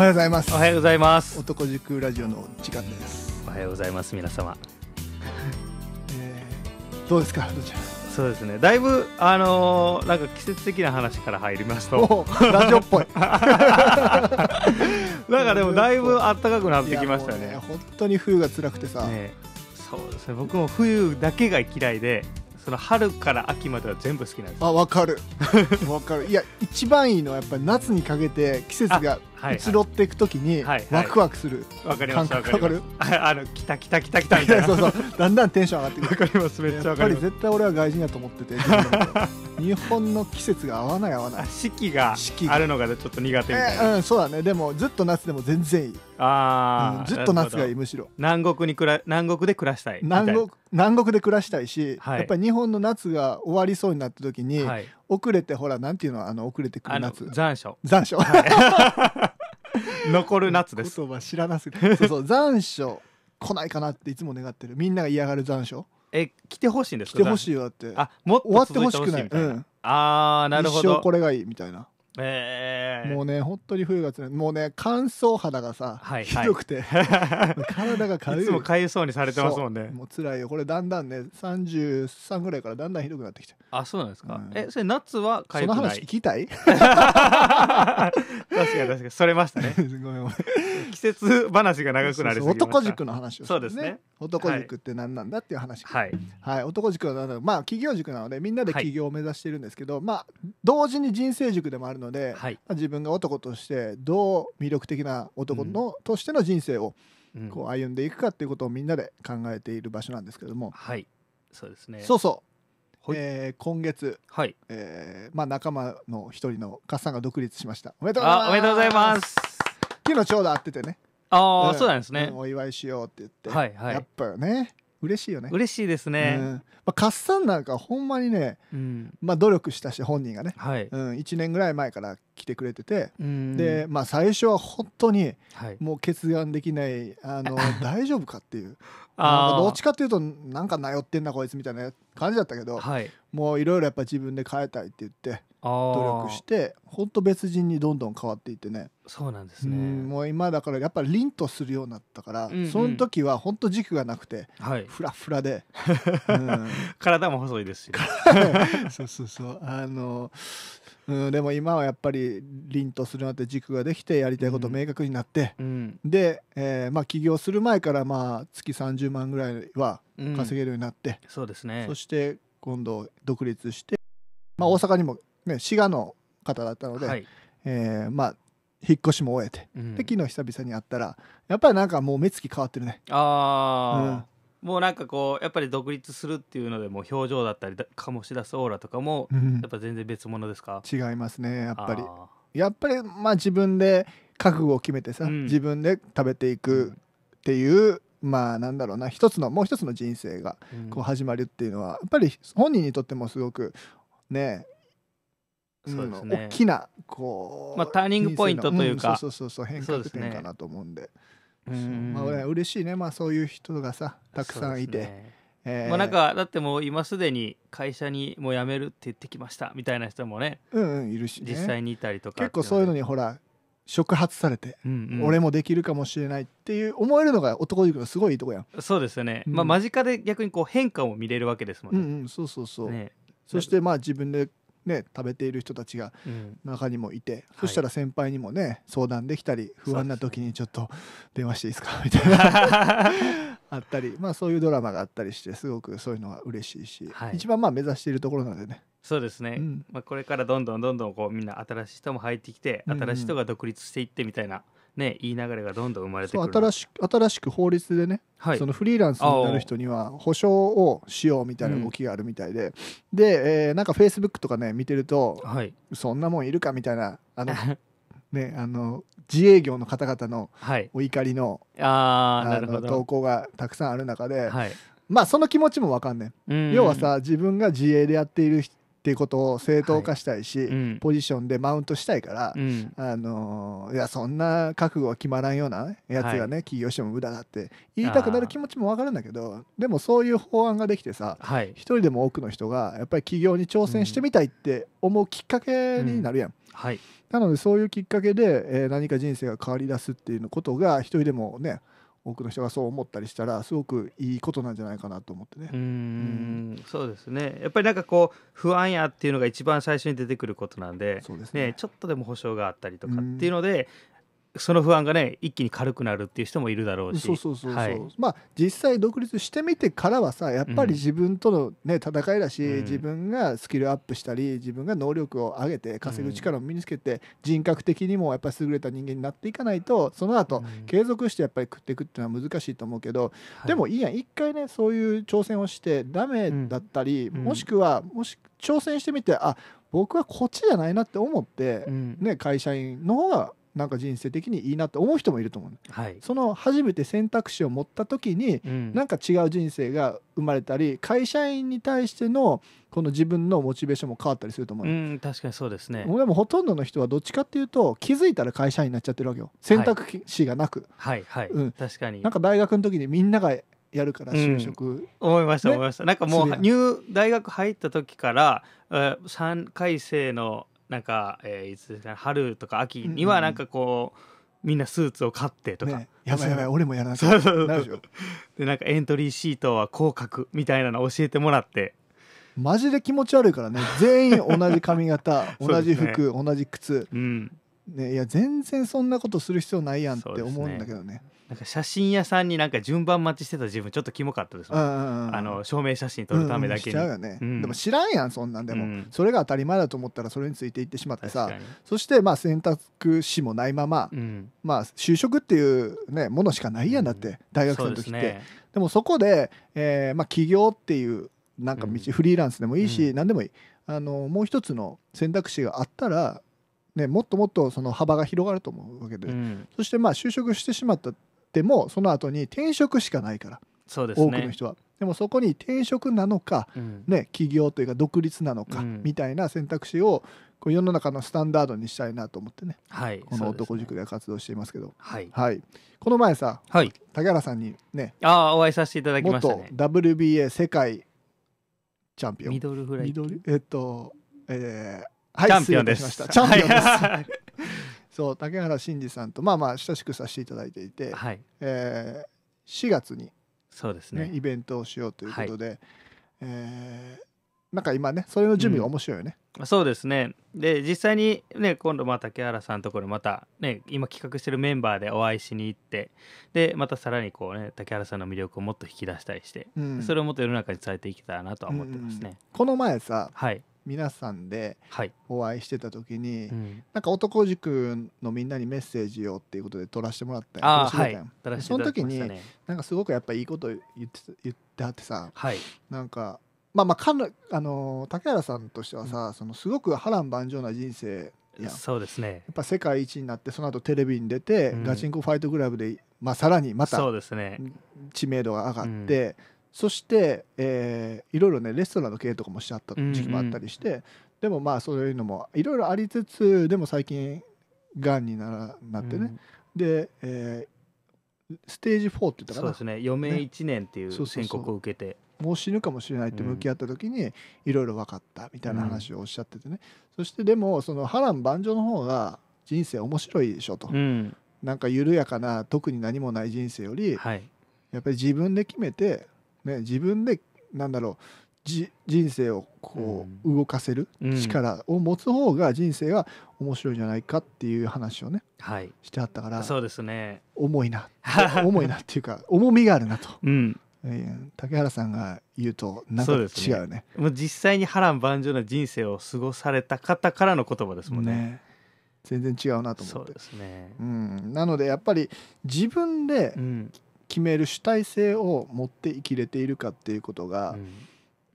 はようございますおはようございます男塾ラジオの時間ですおはようございます皆様、えー、どうですかどちらそうですねだいぶあのー、なんか季節的な話から入りますとラジオっぽい なんかでもだいぶ暖かくなってきましたねね本当に冬が辛くてさ、ね、そうですね僕も冬だけが嫌いでその春から秋までは全部好きなんですあわかるわかるいや一番いいのはやっぱり夏にかけて季節が移ろっていくときにワクワクするわかりかる あの来た来た来た来たみたいな そうそうだんだんテンション上がってくるわかりますめっちゃやっぱり絶対俺は外人やと思ってて 日本の季節が合わない合わない四季があるのがちょっと苦手みたいな、えー、うんそうだねでもずっと夏でも全然いいあ、うん、ずっと夏がいいむしろ南国にくら南国で暮らしたい南国南国で暮らしたいし、はい、やっぱり日本の夏が終わりそうになった時に、はい、遅れてほらなんていうのあの遅れてくる夏残暑残暑、はい 残る夏です言葉知らなすぎてそうそう残暑来ないかなっていつも願ってるみんなが嫌がる残暑え来てほしいんです来てほしいよだってあもっと終わってほしくない、うん、ああなるほ一生どこれがいいみたいなえー、もうね本当に冬がつらいもうね乾燥肌がさ、はい、ひどくて、はい、体が軽いいつもかゆそうにされてますもんねもう辛いよこれだんだんね33ぐらいからだんだんひどくなってきてあそうなんですか、うん、えそれ夏はかゆくないその話聞きたい 確かに確かにそれましたね ごめんごめん季節話が長くなり男塾の話を、そうですね男塾って何なんだっていう話はい、はい、男塾はだろうまあ企業塾なのでみんなで起業を目指してるんですけど、はい、まあ同時に人生塾でもあるので、はい、まあ、自分が男としてどう魅力的な男の、うん、としての人生をこう歩んでいくかっていうことをみんなで考えている場所なんですけども、うん、はいそうですねそうそうえー、今月、はいえーまあ、仲間の一人のカッサンが独立しましたおめでとうございます昨日ちょうど会っててねああ、そうなんですね、お祝いしようって言って、はいはいやっぱよね嬉しいよね嬉しいですねまあ、カッサンなんかほんまにね、まあ、努力したし本人がね、はい、うん、1年ぐらい前から来てくれてて、で、まあ、最初は本当にはい、もう決断できないあの 大丈夫かっていうなんどっちかっていうとなんか迷ってんなこいつみたいな感じだったけど、はいもういろいろやっぱ自分で変えたいって言って、努力して本当別人にどんどん変わっていってねそうなんですねもう今だからやっぱり凛とするようになったから、うんうん、その時はほんと軸がなくて、フラフラで、うん、体も細いですし そうそうそうあのうん、でも今はやっぱり凛とするなって軸ができてやりたいこと明確になって、うん、で、えーまあ、起業する前からまあ月30万ぐらいは稼げるようになって、うん、そうですねそして今度独立して、まあ、大阪にもね、滋賀の方だったので、はい、えー、まあ引っ越しも終えて、うん、で昨日久々に会ったらやっぱりなんかもう目つき変わってるねああ、うん、もうなんかこうやっぱり独立するっていうのでもう表情だったり醸し出すオーラとかも、うん、やっぱ全然別物ですか違いますねやっぱりやっぱりまあ自分で覚悟を決めてさ、自分で食べていくっていうまあなんだろうな一つのもう一つの人生がこう始まるっていうのは、やっぱり本人にとってもすごくねそうですね、うん、大きなこう、まあ、ターニングポイントというか、うん、そうそうそう変革点かなと思うんでうで、ね、まあ、俺は嬉しいね、まあ、そういう人がさたくさんいて。ねえー、まあ、なんかだってもう今すでに会社にもう辞めるって言ってきましたみたいな人もね,、うんうん、いるし、ね、実際にいたりとか結構そういうのにほら触発されて、うんうん、俺もできるかもしれないっていう思えるのが男塾のすごいいいとこやんそうですよね、うん、まあ間近で逆にこう変化も見れるわけですもんね、うんうん、そうそうそう、ね、そしてまあ自分でね、食べている人たちが中にもいて、うん、そしたら先輩にもね、はい、相談できたり不安な時にちょっと 電話していいですかみたいな あったり、まあ、そういうドラマがあったりしてすごくそういうのは嬉しいし、はい、一番まあ目指しているところなんでねそうですね、うん、まあ、これからどんどんどんどんこうみんな新しい人も入ってきて新しい人が独立していってみたいな。うんうんね、いい流れがどんどん生まれてくる新し新しく法律でね、はい、そのフリーランスになる人には保証をしようみたいな動きがあるみたいで、うん、で、えー、なんかフェイスブックとかね見てると、はい、そんなもんいるかみたいなあの ね、あの自営業の方々のお怒りのはい、あの投稿がたくさんある中で、はい、まあその気持ちも分かんねん、うん、要はさ自分が自営でやっているっていうことを正当化したいし、はいうん、ポジションでマウントしたいから、うん、あのいやそんな覚悟は決まらんようなやつがね、はい、起業しても無駄だって言いたくなる気持ちも分かるんだけどでもそういう法案ができてさ、はい、人でも多くの人がやっぱり起業に挑戦してみたいって思うきっかけになるやん。うん、はい、なのでそういうきっかけで、えー、何か人生が変わりだすっていうことが一人でもね多くの人がそう思ったりしたらすごくいいことなんじゃないかなと思ってね。うんそうですねやっぱりなんかこう不安やっていうのが一番最初に出てくることなんでそうですね、ね、ちょっとでも保証があったりとかっていうので、その不安がね一気に軽くなるっていう人もいるだろうしそうそうそうそう、はい、まあ実際独立してみてからはさやっぱり自分とのね、戦いだし、うん、自分がスキルアップしたり自分が能力を上げて稼ぐ力を身につけて、うん、人格的にもやっぱり優れた人間になっていかないとその後、うん、継続してやっぱり食っていくっていうのは難しいと思うけど、はい、でもいいやん一回ねそういう挑戦をしてダメだったり、もしくはもし挑戦してみてあ僕はこっちじゃないなって思って、ね、会社員の方がなんか人生的にいいなって思う人もいると思う、はい、その初めて選択肢を持った時に、うん、なんか違う人生が生まれたり会社員に対してのこの自分のモチベーションも変わったりすると思う、うん、確かにそうですね俺もほとんどの人はどっちかっていうと気づいたら会社員になっちゃってるわけよ選択肢がなく、はい、はいはい、うん、確かになんか大学の時にみんながやるから就職、うん、思いました、ね、思いましたなんかもう入大学入った時から3回生のなんか、えー、いつ春とか秋にはなんかこう、うんうん、みんなスーツを買ってとか、ね、やばいやばい俺もやらなきゃでなんかエントリーシートはこう書くみたいなの教えてもらってマジで気持ち悪いからね全員同じ髪型 同じ服、ね、同じ靴、うんね、いや全然そんなことする必要ないやんって思うんだけどね、なんか写真屋さんになんか順番待ちしてた自分ちょっとキモかったですもん、あの証明写真撮るためだけに、うんうんねうん、でも知らんやんそんなんでも、うん、それが当たり前だと思ったらそれについていってしまってさそしてまあ選択肢もないまま、うん、まあ就職っていうねものしかないやんだって、うん、大学生の時って、ね、でもそこで、えー、まあ起業っていうなんか道、フリーランスでもいいし、何でもいいあのもう一つの選択肢があったらね、もっともっとその幅が広がると思うわけで、そしてまあ就職してしまったってもその後に転職しかないからそうです、ね、多くの人は。でもそこに転職なのか、うん、ね、起業というか独立なのか、みたいな選択肢をこう世の中のスタンダードにしたいなと思ってね、はい、この男塾で活動していますけど、ねはい、はい、この前さ、はい、竹原さんにねあお会いさせていただきました、ね、元 WBA 世界チャンピオンミドルフライミドルえっとえーはい、チャンピオンです。チャンピオンです。そう竹原慎二さんとまあまあ親しくさせていただいていて、はい、えー、4月に、そうですね、イベントをしようということで、はい、えー、なんか今ねそれの準備が面白いよね、うん、そうですねで実際にね今度まあ竹原さんのところまたね今企画してるメンバーでお会いしに行ってでまたさらにこうね竹原さんの魅力をもっと引き出したりして、うん、それをもっと世の中に伝えていけたらなとは思ってますね、うん、この前さ、はい、皆さんでお会いしてた時に、はいうん、なんか男塾のみんなにメッセージをっていうことで撮らせてもらったあ、はい、その時に、ね、なんかすごくやっぱいいこと言って言ってはってさ、はい、なんかまあまあかあの竹原さんとしてはさ、うん、そのすごく波乱万丈な人生そうですねやっぱ世界一になってその後テレビに出て、うん、ガチンコファイトクラブで、まあ、さらにまた知名度が上がって、うんそして、えー、いろいろねレストランの経営とかもしちゃった時期もあったりして、うんうん、でもまあそういうのもいろいろありつつでも最近がんにななってね、うん、で、えー、ステージ4って言ったかなそうですね余命1年っていう宣告を受けて、ね、もう死ぬかもしれないって向き合った時にいろいろ分かったみたいな話をおっしゃっててね、うん、そしてでもその波乱万丈の方が人生面白いでしょと、うん、なんか緩やかな特に何もない人生より、はい、やっぱり自分で決めてね、自分でなんだろうじ人生をこう動かせる力を持つ方が人生は面白いんじゃないかっていう話をね、してあったからそうですね重いな 重いなっていうか重みがあるなと、うん、竹原さんが言うとなんか違うねうねもう実際に波乱万丈な人生を過ごされた方からの言葉ですもんね、ね、全然違うなと思ってそうですね、うん、なのでやっぱり自分で、うん決める主体性を持って生きれているかっていうことが、うん、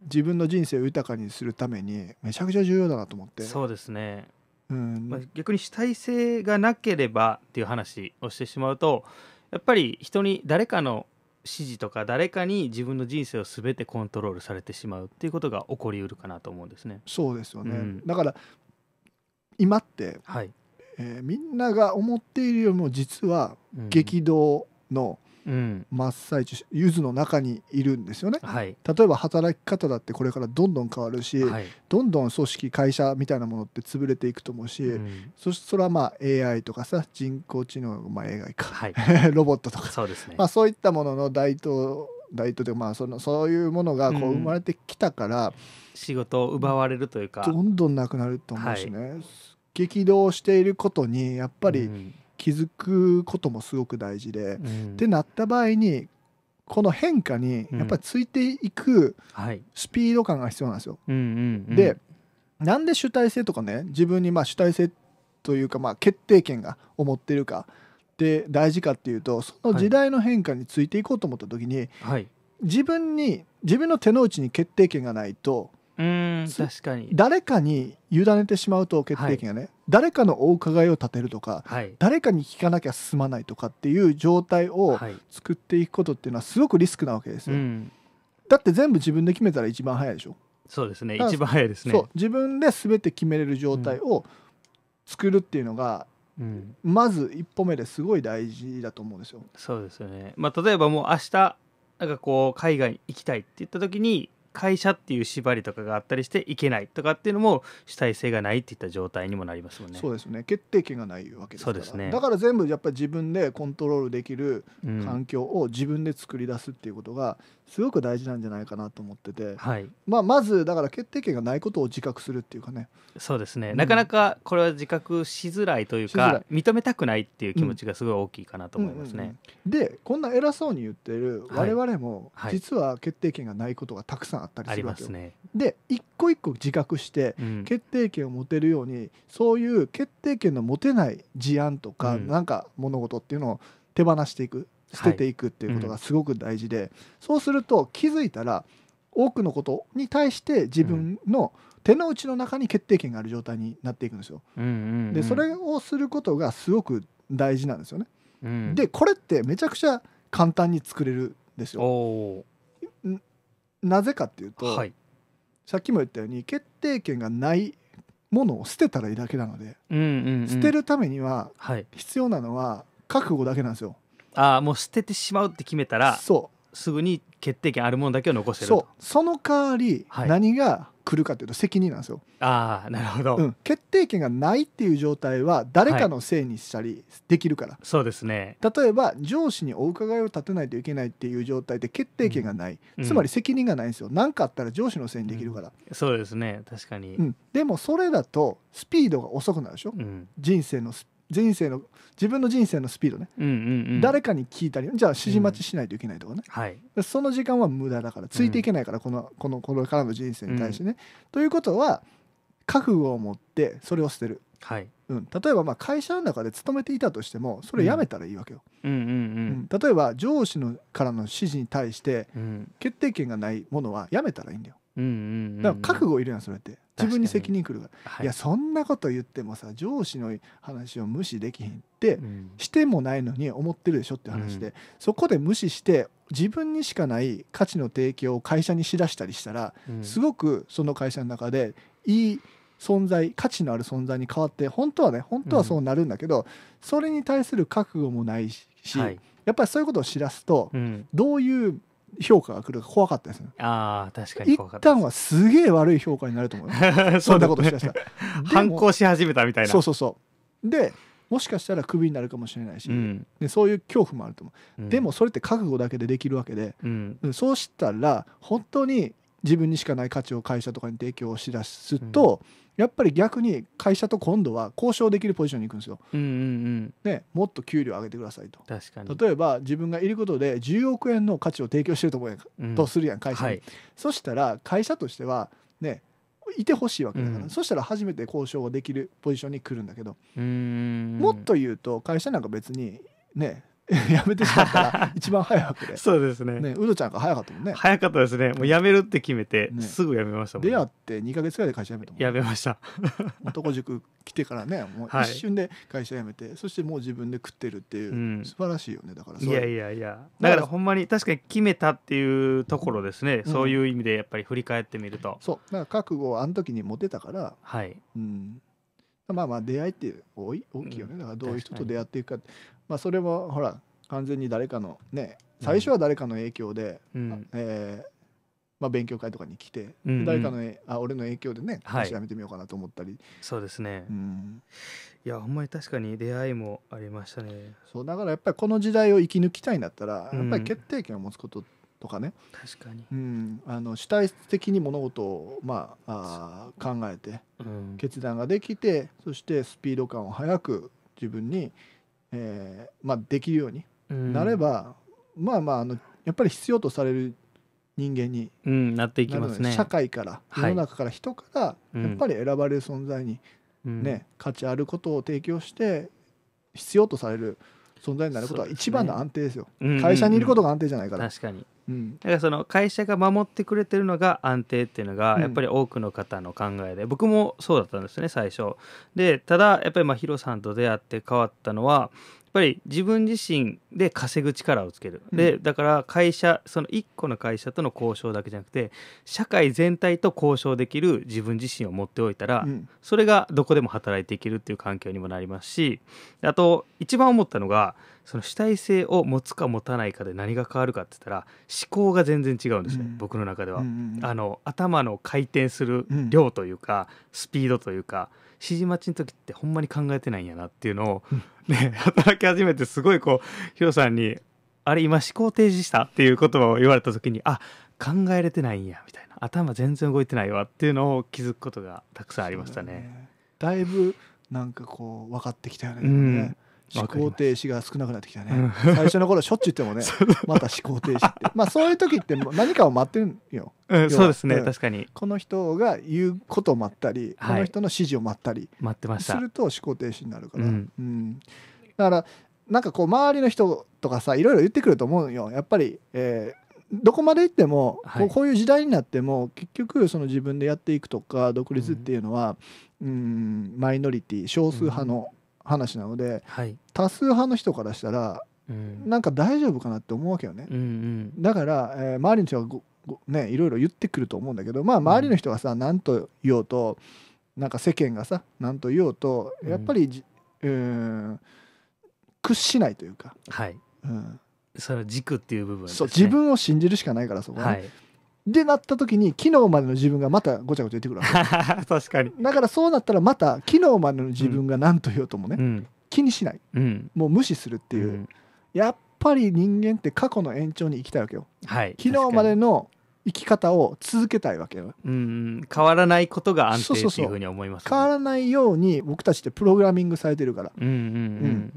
自分の人生を豊かにするためにめちゃくちゃ重要だなと思ってそうですね、うんまあ、逆に主体性がなければっていう話をしてしまうとやっぱり人に誰かの指示とか誰かに自分の人生を全てコントロールされてしまうっていうことが起こりうるかなと思うんですね。そうですよね、うん、だから今って、はいえー、みんなが思っているよりも実は激動の、うん、真っ最中ゆずの中にいるんですよね、はい、例えば働き方だってこれからどんどん変わるし、はい、どんどん組織会社みたいなものって潰れていくと思うし、うん、そしてそれはまあ AI とかさ人工知能、まあ、AI か、はい、ロボットとかそうです、ね、まあ、そういったものの台頭大とでうまあそのそういうものがこう生まれてきたから、うん、仕事を奪われるというかどんどんなくなると思うしね、はい、激動していることにやっぱり、うん、気づくこともすごく大事で、うん、ってなった場合にこの変化にやっぱりついていくスピード感が必要なんですよ。でなんで主体性とかね自分にまあ主体性というかまあ決定権が思ってるかって大事かっていうとその時代の変化についていこうと思った時に、はい、自分に自分の手の内に決定権がないとうん確かに誰かに委ねてしまうと決定権がね、はい、誰かのお伺いを立てるとか、はい、誰かに聞かなきゃ進まないとかっていう状態を作っていくことっていうのはすごくリスクなわけですよ、うん、だって全部自分で決めたら一番早いでしょそうですね一番早いですね自分で全て決めれる状態を作るっていうのが、うん、まず一歩目ですごい大事だと思うんですよそうですよねまあ例えばもう明日なんかこう海外行きたいって言った時に会社っていう縛りとかがあったりしていけないとかっていうのも主体性がないっていった状態にもなりますもんね。そうですね決定権がないわけですからです、ね、だから全部やっぱり自分でコントロールできる環境を自分で作り出すっていうことが、すごく大事なんじゃないかなと思ってて、はい、まあ、まずだから決定権がないことを自覚するっていうかねそうですね、うん、なかなかこれは自覚しづらいというか認めたくないっていう気持ちがすごい大きいかなと思いますね、うんうんうん、でこんな偉そうに言ってる我々も実は決定権がないことがたくさんあったりするわけよ、はい、ね、で一個一個自覚して決定権を持てるように、うん、そういう決定権の持てない事案とか、うん、なんか物事っていうのを手放していく捨てていくっていうことがすごく大事で、はいうん、そうすると気づいたら多くのことに対して自分の手の内の中に決定権がある状態になっていくんですよ。うんうんうん、でそれをすることがすごく大事なんですよね。うん、でこれってめちゃくちゃ簡単に作れるんですよ。なぜかっていうと、はい、さっきも言ったように決定権がないものを捨てたらいいだけなので、うんうんうん、捨てるためには必要なのは覚悟だけなんですよ。あもう捨ててしまうって決めたらそうすぐに決定権あるものだけを残せるそうその代わり、何が来るかというと責任なんですよああなるほど、うん、決定権がないっていう状態は誰かのせいにしたりできるから、はい、そうですね例えば上司にお伺いを立てないといけないっていう状態で決定権がない、うん、つまり責任がないんですよ何、うん、かあったら上司のせいにできるから、そうですね確かに、でもそれだとスピードが遅くなるでしょ、うん、人生のスピ人生の自分の人生のスピードね、うんうんうん、誰かに聞いたりじゃあ指示待ちしないといけないとかね、うんはい、その時間は無駄だからついていけないから、このこのこれからの人生に対してね、うん、ということは覚悟を持ってそれを捨てる、はいうん、例えばまあ会社の中で勤めていたとしてもそれやめたらいいわけよ、うんうんうん、例えば上司のからの指示に対して決定権がないものはやめたらいいんだようんだから覚悟いるやんそれって自分に責任くるから、はい、いやそんなこと言ってもさ上司の話を無視できへんって、うん、してもないのに思ってるでしょって話で、うん、そこで無視して自分にしかない価値の提供を会社にしだしたりしたら、うん、すごくその会社の中でいい存在価値のある存在に変わって本当はね本当はそうなるんだけど、それに対する覚悟もないし、はい、やっぱりそういうことを知らすと、どういう評価が来るか怖かったですね。ああ、確かに怖かった一旦はすげえ悪い評価になると思います。そんなことしかしたら。反抗し始めたみたいな。そうそうそう。で、もしかしたらクビになるかもしれないし、うんでそういう恐怖もあると思う、うんでもそれって覚悟だけでできるわけで、うんそうしたら本当に自分にしかない価値を会社とかに提供しだすと、やっぱり逆に会社と今度は交渉できるポジションに行くんですよ。うんうんうん、もっと給料上げてくださいと確かに例えば自分がいることで10億円の価値を提供してると思うやん、うん、とするやん会社に、はい、そしたら会社としてはねいてほしいわけだから、うん、そしたら初めて交渉ができるポジションに来るんだけどもっと言うと会社なんか別にね やめてしまったら 一番早くでそうですねねうどちゃんが早かったもんね早かったですねもうやめるって決めて、すぐやめましたもん、ね、出会って2か月ぐらいで会社辞めたもん、ね、やめました 男塾来てからねもう一瞬で会社辞めて、はい、そしてもう自分で食ってるっていう、うん、素晴らしいよねだからいやいやいやだからほんまに確かに決めたっていうところですね、うん、そういう意味でやっぱり振り返ってみるとそうだから覚悟をあの時に持てたからはい、うん、まあまあ出会いって多い大きいよねだからどういう人と出会っていくかまあ、それはほら完全に誰かのね最初は誰かの影響で、うん、えー、まあ、勉強会とかに来て、うん、誰かのあ俺の影響でね私やめてみようかなと思ったり、はい、そうですね、うん、いやほんまに確かに出会いもありましたねそうだからやっぱりこの時代を生き抜きたいんだったら、やっぱり決定権を持つこととかね確かに、うん、あの主体的に物事を、まあ、あ考えて、決断ができてそしてスピード感を速く自分に、うんえー、まあ、できるようになれば、うん、まあまああのやっぱり必要とされる人間になっていきますね社会から世の中から人からやっぱり選ばれる存在にね、価値あることを提供して必要とされる存在になることは一番の安定ですよ、すね、会社にいることが安定じゃないから、確かにうん、だからその会社が守ってくれてるのが安定っていうのがやっぱり多くの方の考えで、うん、僕もそうだったんですね最初でただやっぱりまあヒロさんと出会って変わったのはぱり自分自身で稼ぐ力をつける、うん、でだから会社その1個の会社との交渉だけじゃなくて社会全体と交渉できる自分自身を持っておいたら、うん、それがどこでも働いていけるっていう環境にもなりますしあと一番思ったのがその主体性を持つか持たないかで何が変わるかって言ったら思考が全然違うんですね、うん、僕の中では、うんうんうん、あの頭の回転する量というか、スピードというか。指示待ちの時ってほんまに考えてないんやなっていうのを、ね、働き始めてすごいこうヒロさんに「あれ今思考停止した?」っていう言葉を言われた時に「あ考えれてないんや」みたいな「頭全然動いてないわ」っていうのを気づくことがたくさんありましたね。だねだいぶなんかこう分かってきたよね。うん、思考停止が少なくなってきたね、最初の頃しょっちゅう言ってもね また思考停止ってまあそういう時って何かを待ってるよ、そうですね、確かにこの人が言うことを待ったり、この人の指示を待ったり待ってましたすると思考停止になるから、うんだからなんかこう周りの人とかさいろいろ言ってくると思うよやっぱり、えどこまで行っても、こうこういう時代になっても結局その自分でやっていくとか独立っていうのは、うん、マイノリティ少数派の話なので、はい、多数派の人からしたら、うん、なんか大丈夫かなって思うわけよね、うんうん、だから、えー、周りの人がねいろいろ言ってくると思うんだけどまあ周りの人がさ何と言おうとなんか世間がさ何と言おうとやっぱり、じ、うん、屈しないというか、はいうん、それは軸っていう部分、ね、そう自分を信じるしかないからそこは、ね、はいでなった時に昨日までの自分がまたごちゃごちゃ出てくるわけ 確かにだからそうなったらまた昨日までの自分が何と言おうともね、うん、気にしない、うん、もう無視するっていう、うん、やっぱり人間って過去の延長に生きたいわけよ、はい、昨日までの生き方を続けたいわけよ、うん、変わらないことが安定っていうふうに思います、ね、そうそうそう変わらないように僕たちってプログラミングされてるから、うんうんうん、うん、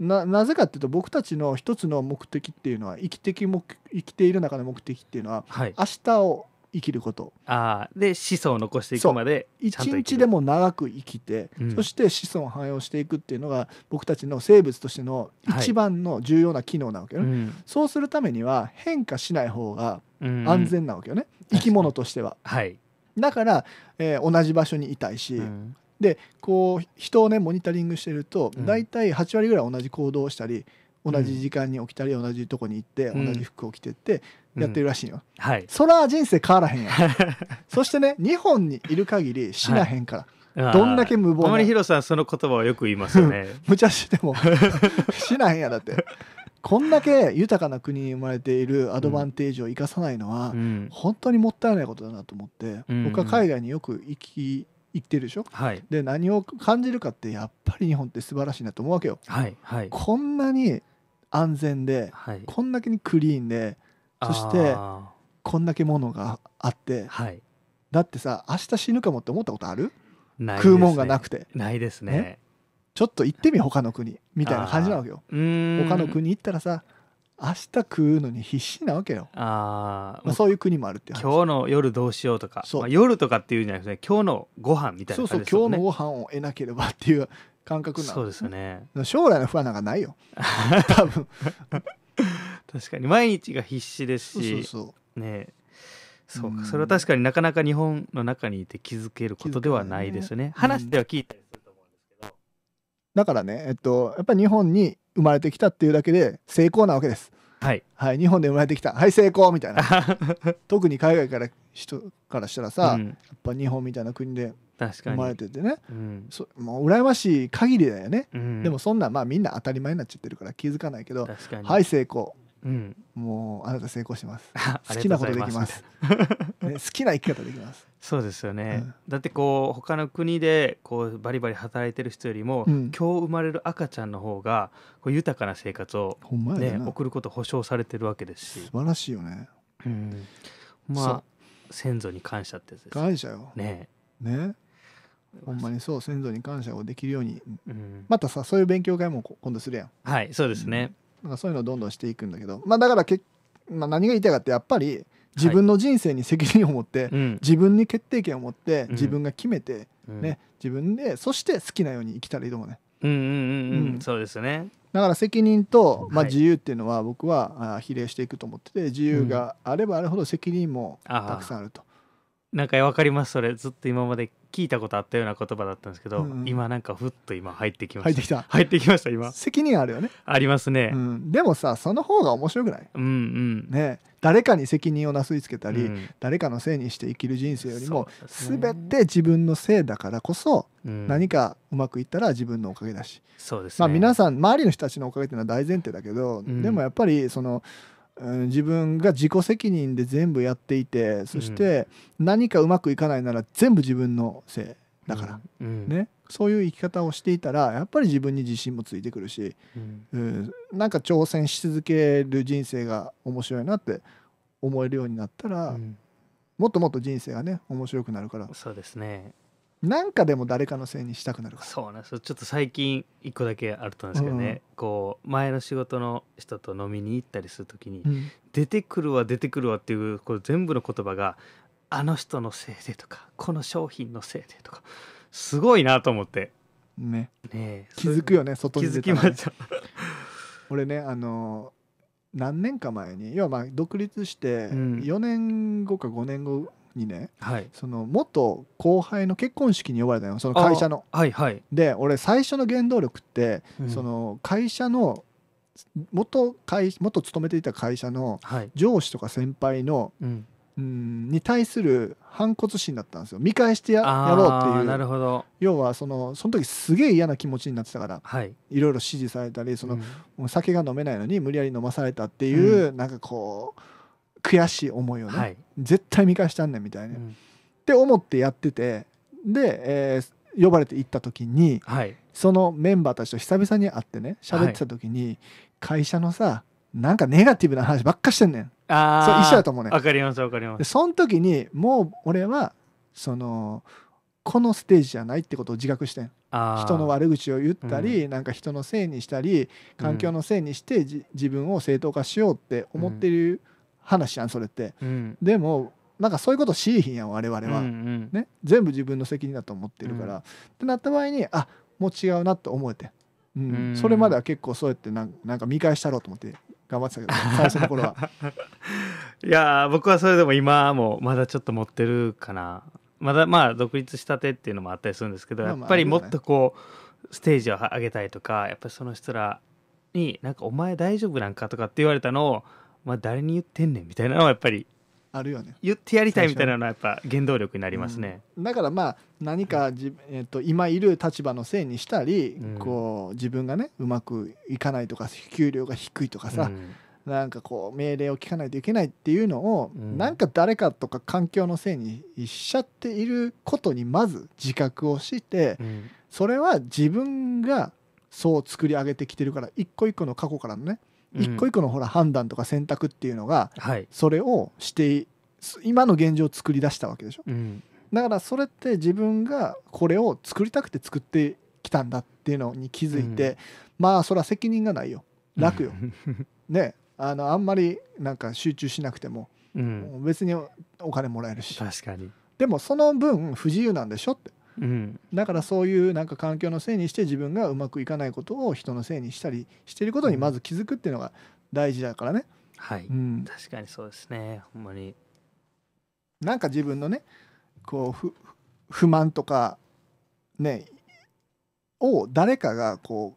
ななぜかっていうと僕たちの一つの目的っていうのは生きてき生きている中の目的っていうのは、はい、明日を生きることあで子孫を残していくまで一日でも長く生きて、うん、そして子孫を繁栄していくっていうのが僕たちの生物としての一番の重要な機能なわけよね、はいうん、そうするためには変化しない方が安全なわけよね、うん、生き物としては。はい、だから、えー、同じ場所にいたいし、でこう人をねモニタリングしてると大体8割ぐらい同じ行動をしたり、同じ時間に起きたり同じとこに行って、同じ服を着てってやってるらしいよ、はい、そら人生変わらへんやそしてね日本にいる限り死なへんから。はいどんだけ無謀な。あまりヒロさんその言葉はよく言いますよね。無 茶してもしないんやだって。こんだけ豊かな国に生まれているアドバンテージを生かさないのは、本当にもったいないことだなと思って、僕は海外によく行き生きてるでしょ、はい、で何を感じるかってやっぱり日本って素晴らしいなと思うわけよ。はいはい、こんなに安全で、はい、こんだけにクリーンでそしてこんだけものがあって、はい、だってさ明日死ぬかもって思ったことある、ね、食うもんがなくて。ないですねねちょっと行ってみ他の国みたいな感じなわけよ他の国行ったらさ明日食うのに必死なわけよあ、まあ、そういう国もあるって今日の夜どうしようとかまあ、夜とかっていうんじゃなくて今日のご飯みたいな感じですねそうそう今日のご飯を得なければっていう感覚なそうですね将来の不安なんかないよ 多分確かに毎日が必死ですしそうねそうかそれは確かになかなか日本の中にいて気づけることではないですね、ね、話では聞いたりすると思うんですけど、だからねえっとやっぱり日本に生まれてきたっていうだけで成功なわけです。はい、はい、日本で生まれてきたはい成功みたいな 特に海外から人からしたらさ、うん、やっぱ日本みたいな国で生まれててね、うん、そもう羨ましい限りだよね、うん、でもそんなまあみんな当たり前になっちゃってるから気づかないけどはい成功うん、もうあなた成功します 好きなことできますね、好きな生き方できますそうですよね、うん、だってこう他の国でこうバリバリ働いてる人よりも、うん、今日生まれる赤ちゃんの方がこう豊かな生活をね、送ること保証されてるわけですし素晴らしいよね、うん、まあ先祖に感謝ってやつです感謝よねねほんまにそう先祖に感謝をできるように、うん、またさそういう勉強会も今度するやんはいそうですね、なんかそういうのをどんどんしていくんだけど、まあ、だからけ、まあ、何が言いたいかってやっぱり自分の人生に責任を持って、はい自分に決定権を持って、自分が決めて、ね、自分でそして好きなように生きたらいいと思うね。うんうんうん、そうですねだから責任と、まあ、自由っていうのは僕は、あ比例していくと思ってて自由があればあるほど責任もたくさんあると。うん、なんか分かりますそれずっと今まで聞いたことあったような言葉だったんですけど、うん今なんかふっと今入ってきました入ってきた入ってきました今責任あるよねありますね、うん、でもさその方が面白くないうんうんね誰かに責任をなすりつけたり、うん、誰かのせいにして生きる人生よりも、ね、全て自分のせいだからこそ、うん、何かうまくいったら自分のおかげだしそうです、ね、まあ皆さん周りの人たちのおかげっていうのは大前提だけど、でもやっぱりその自分が自己責任で全部やっていてそして何かうまくいかないなら全部自分のせいだから、うん、ね、そういう生き方をしていたらやっぱり自分に自信もついてくるし、うん、なんか挑戦し続ける人生が面白いなって思えるようになったら、うん、もっともっと人生がね面白くなるからそうですねなんかでも誰かのせいにしたくなるからそうなんですちょっと最近一個だけあると思んですけどね、うん、こう前の仕事の人と飲みに行ったりするときに、うん、出てくるわ出てくるわっていうこれ全部の言葉があの人のせいでとかこの商品のせいでとかすごいなと思ってねね気づくよね外に出た、気づきました 俺ねあの何年か前に要はまあ独立して4年後か5年後にね、はい、その元後輩の結婚式に呼ばれたその会社の。はいはい、で俺最初の原動力って、うん、その会社の元会元勤めていた会社の上司とか先輩の、はい、うんに対する反骨心だったんですよ見返してやろうっていうなるほど要はそのその時すげえ嫌な気持ちになってたから、はい、いろいろ指示されたりその、うん、酒が飲めないのに無理やり飲まされたっていう、うん、なんかこう悔しい思いをね、はい、絶対見返したんねんみたいな、うん、って思ってやっててで、えー、呼ばれて行った時に、はい、そのメンバーたちと久々に会ってね喋ってた時に、はい、会社のさなんかネガティブな話ばっかしてんねんあそう一緒だと思うねわかりますわかりますでその時にもう俺はそのこのステージじゃないってことを自覚してん人の悪口を言ったり、うん、なんか人のせいにしたり環境のせいにして、うん、自分を正当化しようって思ってる、うん話やんそれって、うん、でもなんかそういうことしいひんやん我々は、うんうん、ね、全部自分の責任だと思ってるから、うん、ってなった場合にあもう違うなと思えて、うん、うん、それまでは結構そうやってなんなんか見返したろうと思って頑張ってたけど 最初の頃はいや僕はそれでも今もまだちょっと持ってるかなまだまあ独立したてっていうのもあったりするんですけど、やっぱりもっとこうステージを上げたいとかやっぱりその人らに「なんかお前大丈夫なんか?」とかって言われたのをまあ、誰に言ってんねんみたいなのはやっぱりあるよね言ってやりたいみたいなのはやっぱ原動力になりますね、うん、だからまあ何かじ、えーと、今いる立場のせいにしたり、うん、こう自分がねうまくいかないとか給料が低いとかさ、うん、なんかこう命令を聞かないといけないっていうのを、うん、なんか誰かとか環境のせいにしちゃっていることにまず自覚をして、それは自分がそう作り上げてきてるから一個一個の過去からのね、一個一個のほら判断とか選択っていうのが、それをして今の現状を作り出したわけでしょ、うん、だからそれって自分がこれを作りたくて作ってきたんだっていうのに気づいて、うん、まあそれは責任がないよ楽よ、うん、ねあのあんまりなんか集中しなくても、別にお金もらえるし確かにでもその分不自由なんでしょってうん、だからそういうなんか環境のせいにして自分がうまくいかないことを人のせいにしたりしてることにまず気づくっていうのが大事だからね。はい、うん、確かにそうですねほんまになんか自分のねこう不満とかねを誰かがこ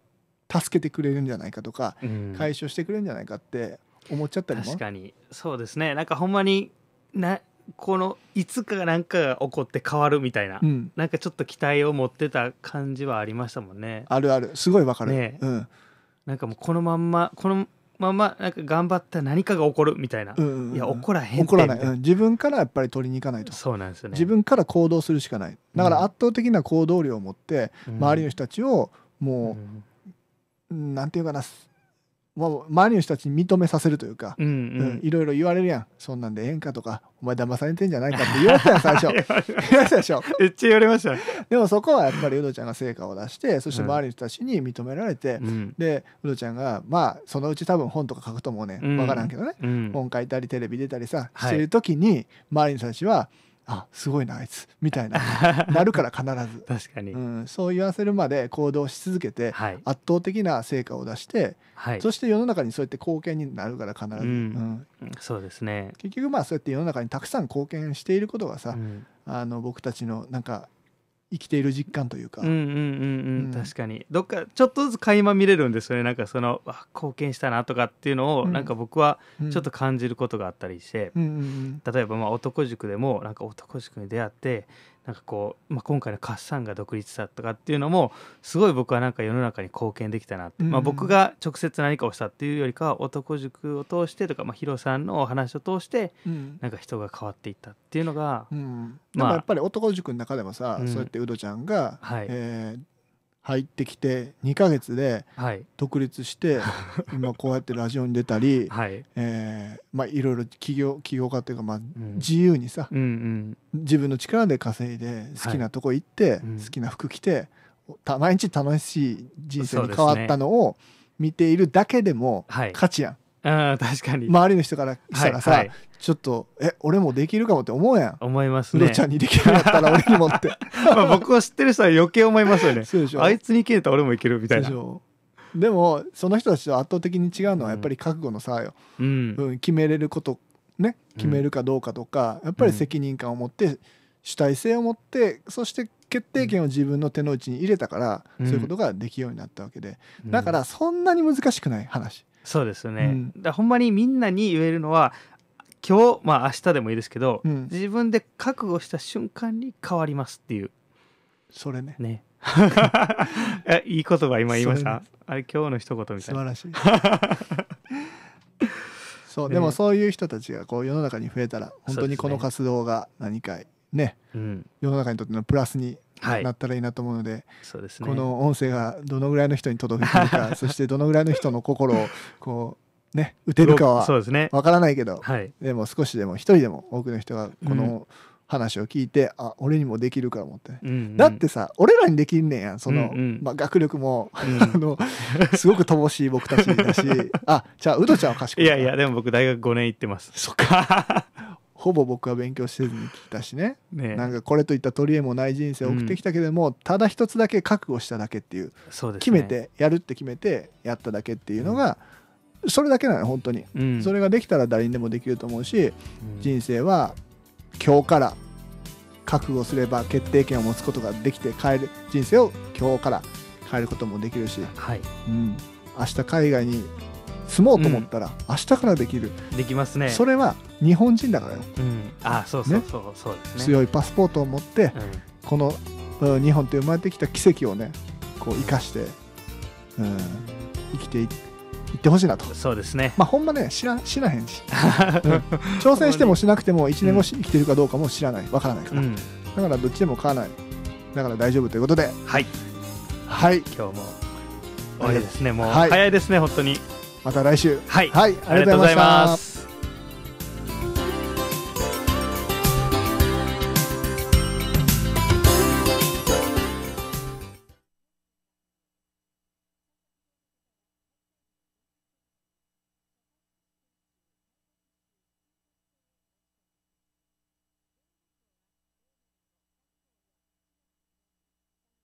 う助けてくれるんじゃないかとか、うん、解消してくれるんじゃないかって思っちゃったりも確かにそうですねなんかほんまになこのいつかなんかが起こって変わるみたいな、うん、なんかちょっと期待を持ってた感じはありましたもんねあるあるすごいわかる、ねうん、なんかもうこのまんまこのままなんか頑張った何かが起こるみたいな、うんうんうん、いや起こらへん起こらない、うん、自分からやっぱり取りに行かないとそうなんですよね自分から行動するしかないだから圧倒的な行動量を持って、周りの人たちをもう、うん、なんていうかなもう周りの人たちに認めさせるというか、いろいろ言われるやんそんなんでええんかとかお前騙されてんじゃないかって言われた やん最初言われたでしょめっちゃ言われましたでもそこはやっぱりウドちゃんが成果を出してそして周りの人たちに認められて、うん、でウドちゃんがまあそのうち多分本とか書くと思うね、わからんけどね、うん、本書いたりテレビ出たりさしてる時に周りの人たちは「あすごいなあいつみたいな なるから必ず確かに、うん、そう言わせるまで行動し続けて、はい、圧倒的な成果を出して、はい、そして世の中にそうやって貢献になるから必ず、うん、うん、そうですね結局まあそうやって世の中にたくさん貢献していることがさ、うん、あの僕たちのなんか生きている実感というか、うんうんうん確かにどっかちょっとずつ垣間見れるんですよねなんかその貢献したなとかっていうのを、うん、なんか僕はちょっと感じることがあったりして、例えばまあ男塾でもなんか男塾に出会ってなんかこう、まあ、今回のカッサンが独立したとかっていうのもすごい僕はなんか世の中に貢献できたなって、うん、まあ、僕が直接何かをしたっていうよりかは男塾を通してとか、まあ、ヒロさんのお話を通して、なんか人が変わっていったっていうのが、うん、まあ、やっぱり男塾の中でもさ、うん、そうやってウドちゃんが、はいえー、入ってきて2ヶ月で独立して、今こうやってラジオに出たり、はいえーまあ、いろいろ起業起業家っていうか、まあ、自由にさ、うん自分の力で稼いで好きなとこ行って、好きな服着て毎日楽しい人生に変わったのを見ているだけでも価値やん。あ確かに周りの人からしたらさ、はいはい、ちょっとえ俺もできるかもって思うやん思いますねロちゃんにできるなだったら俺にもって まあ僕を知ってる人は余計思いますよねそうでしょあいつにいけたら俺もいけるみたいなでもその人たちと圧倒的に違うのはやっぱり覚悟の差よ、うん、うん、決めれることね決めるかどうかとか、うん、やっぱり責任感を持って、主体性を持ってそして決定権を自分の手の内に入れたから、そういうことができるようになったわけでだからそんなに難しくない話。そうですね、うん、だほんまにみんなに言えるのは今日まあ明日でもいいですけど、うん、自分で覚悟した瞬間に変わりますっていうそれねね いい言葉今言いました、ね、あれ今日の一言みたいな素晴らしい そう、でもそういう人たちがこう世の中に増えたら本当にこの活動が何かね、ねうん、世の中にとってのプラスにはい、なったらいいなと思うのではいでね、この音声がどのぐらいの人に届いてるか そしてどのぐらいの人の心をこうね打てるかはわからないけど、はい、でも少しでも一人でも多くの人がこの話を聞いて、うん、あ俺にもできるから思って、うんうん、だってさ俺らにできんねんやその、うんうん、まあ、学力も、うん、あのすごく乏しい僕たちだしあじゃあウドちゃんは賢いいやいやでも僕大学5年行ってますそっかほぼ僕は勉強せずに来たしねねなんかこれといった取り柄もない人生を送ってきたけども、うん、ただ一つだけ覚悟しただけっていう、ね、決めてやるって決めてやっただけっていうのが、うん、それだけなの本当に、うん、それができたら誰にでもできると思うし、人生は今日から覚悟すれば決定権を持つことができて変える人生を今日から変えることもできるし、はいうん、明日海外に積もうと思ったら、明日からできるできますねそれは日本人だからよ、うん、あそうそうそう、そうですね強いパスポートを持って、うん、この日本って生まれてきた奇跡をねこう生かして、うん、生きていってってほしいなとそうですねまあほんまね知ら知らへんし、うん、挑戦してもしなくても1年越し生きてるかどうかも知らないわからないから、うん、だからどっちでも買わないだから大丈夫ということではいはい今日も終わりですねもう、い、早いですね本当にまた来週はい、はい、ありがとうございます